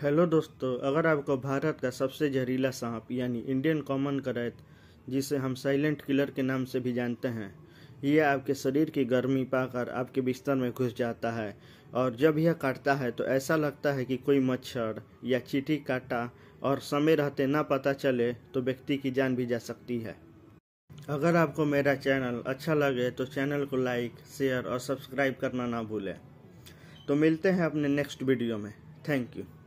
hello दोस्तों अगर आपको भारत का सबसे जहरीला सांप यानी इंडियन कॉमन करैत जिसे हम साइलेंट किलर के नाम से भी जानते हैं यह आपके शरीर की गर्मी पाकर आपके बिस्तर में घुस जाता है और जब यह काटता है तो ऐसा लगता है कि कोई मच्छर या चीटी काटा और समय रहते ना पता चले तो व्यक्ति की जान भी जा सकती है अगर आपको मेरा चैनल अच्छा लगे तो चैनल को लाइक शेयर और सब्सक्राइब करना ना भूलें तो मिलते हैं अपने नेक्स्ट वीडियो में थैंक यू